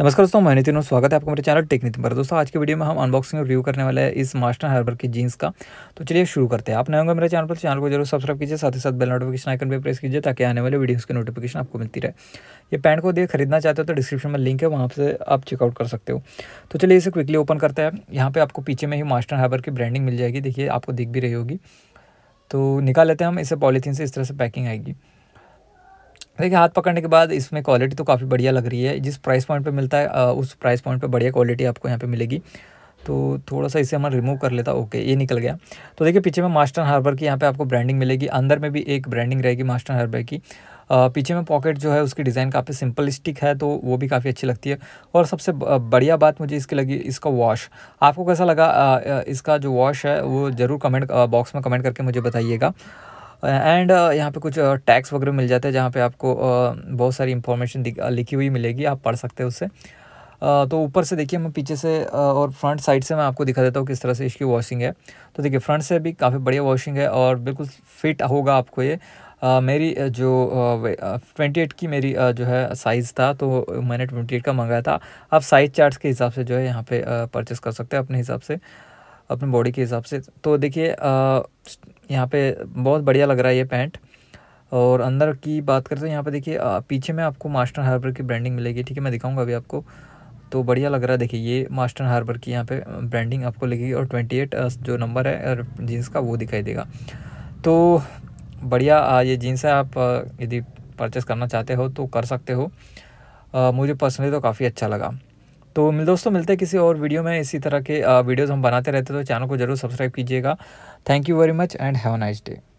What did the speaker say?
नमस्कार दोस्तों मैं नितिन और स्वागत है आपका मेरे चैनल टेक नितिन पर दोस्तों आज के वीडियो में हम अनबॉक्सिंग और रिव्यू करने वाले हैं इस मास्टर हार्बर की जींस का तो चलिए शुरू करते हैं आप नए होंगे मेरे चैनल पर चैनल को जरूर सब्सक्राइब कीजिए साथ ही साथ बेल नोटिफिकेशन आइकन पर प्रेस कीजिए ताकि आने वाले वीडियोज़ की नोटिफिकेशन आपको मिलती रहे ये पैंट को देख खरीदना चाहते हो तो डिस्क्रिप्शन में लिंक है वहाँ से आप चेकआउट कर सकते हो तो चलिए इसे क्विकली ओपन करते हैं यहाँ पर आपको पीछे में ही मास्टर हार्बर की ब्रांडिंग मिल जाएगी देखिए आपको दिख भी रही होगी तो निकाल लेते हैं हम इसे पॉलीथीन से इस तरह से पैकिंग आएगी देखिए हाथ पकड़ने के बाद इसमें क्वालिटी तो काफ़ी बढ़िया लग रही है जिस प्राइस पॉइंट पे मिलता है उस प्राइस पॉइंट पे बढ़िया क्वालिटी आपको यहाँ पे मिलेगी तो थोड़ा सा इसे हम रिमूव कर लेता ओके ये निकल गया तो देखिए पीछे में मास्टर हार्बर की यहाँ पे आपको ब्रांडिंग मिलेगी अंदर में भी एक ब्रांडिंग रहेगी मास्टर हार्बर की आ, पीछे में पॉकेट जो है उसकी डिज़ाइन काफ़ी सिंपलिस्टिक है तो वो भी काफ़ी अच्छी लगती है और सबसे बढ़िया बात मुझे इसकी लगी इसका वॉश आपको कैसा लगा इसका जो वॉश है वो ज़रूर कमेंट बॉक्स में कमेंट करके मुझे बताइएगा एंड uh, यहाँ पे कुछ टैक्स uh, वगैरह मिल जाते हैं जहाँ पे आपको uh, बहुत सारी इन्फॉर्मेशन लिखी हुई मिलेगी आप पढ़ सकते हैं उससे तो ऊपर से देखिए मैं पीछे से और फ्रंट साइड से मैं आपको दिखा देता हूँ किस तरह से इसकी वॉशिंग है तो देखिए फ्रंट से भी काफ़ी बढ़िया वॉशिंग है और बिल्कुल फिट होगा आपको ये Uh, मेरी जो ट्वेंटी uh, एट की मेरी uh, जो है साइज़ था तो मैंने ट्वेंटी एट का मंगाया था आप साइज़ चार्ट्स के हिसाब से जो है यहाँ पे परचेस कर सकते हैं अपने हिसाब से अपने बॉडी के हिसाब से तो देखिए यहाँ पे बहुत बढ़िया लग रहा है ये पैंट और अंदर की बात करते हैं तो यहाँ पे देखिए पीछे में आपको मास्टर हार्बर की ब्रांडिंग मिलेगी ठीक है मैं दिखाऊंगा अभी आपको तो बढ़िया लग रहा है देखिए ये मास्टर हार्बर की यहाँ पे ब्रांडिंग आपको लगेगी और ट्वेंटी एट जो नंबर है जीन्स का वो दिखाई देगा तो बढ़िया ये जीन्स है आप यदि परचेस करना चाहते हो तो कर सकते हो मुझे पर्सनली तो काफ़ी अच्छा लगा तो मिल दोस्तों मिलते हैं किसी और वीडियो में इसी तरह के वीडियोज़ हम बनाते रहते हैं तो चैनल को जरूर सब्सक्राइब कीजिएगा thank you very much and have nice day